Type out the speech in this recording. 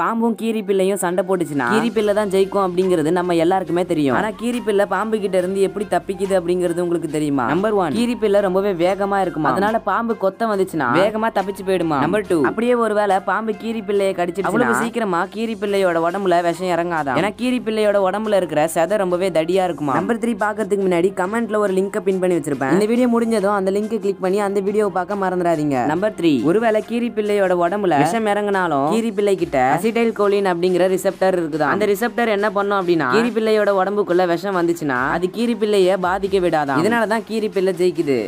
பாம்பும் கீரி பிள்ளையும் சண்டை போட்டுச்சுன்னா கீரி பிள்ளை தான் ஜெயிக்கும் அப்படிங்கிறது நம்ம எல்லாருக்குமே தெரியும் ஆனா கீரி பிள்ளை பாம்பு கிட்ட இருந்து எப்படி தப்பிக்குது அப்படிங்கிறது உங்களுக்கு தெரியுமா நம்பர் ஒன் கீரி பிள்ளை ரொம்பவே வேகமா இருக்குமா அதனால பாம்பு கொத்த வந்துச்சுன்னா வேகமா தப்பிச்சு போயிடுமா நம்பர் டூ அப்படியே ஒருவேளை பாம்பு கீரி பிள்ளையை கடிச்சு அவ்வளவு சீக்கிரமா கீரி பிள்ளையோட உடம்புல விஷம் இறங்காதான் ஏன்னா கீரி பிள்ளையோட உடம்புல இருக்கிற செத ரொம்பவே தடியா இருக்குமா நம்பர் த்ரீ பாக்கிறதுக்கு முன்னாடி கமெண்ட்ல ஒரு லிங்கை பின் பண்ணி வச்சிருப்பேன் இந்த வீடியோ முடிஞ்சதும் அந்த லிங்கை கிளிக் பண்ணி அந்த வீடியோவை பார்க்க மறந்துடாதீங்க நம்பர் த்ரீ ஒருவேளை கீரி பிள்ளையோட உடம்புல விஷம் இறங்கினாலும் கீரி பிள்ளை கிட்ட அசிடைல் கோலின் அப்படிங்கிற ரிசெப்டர் இருக்குதா அந்த ரிசெப்டர் என்ன பண்ணும் அப்படின்னா கீரி பிள்ளையோட உடம்புக்குள்ள விஷம் வந்துச்சுன்னா அது கீரி பிள்ளைய பாதிக்க விடாதான் இதனாலதான் கீரி பிள்ளை ஜெயிக்குது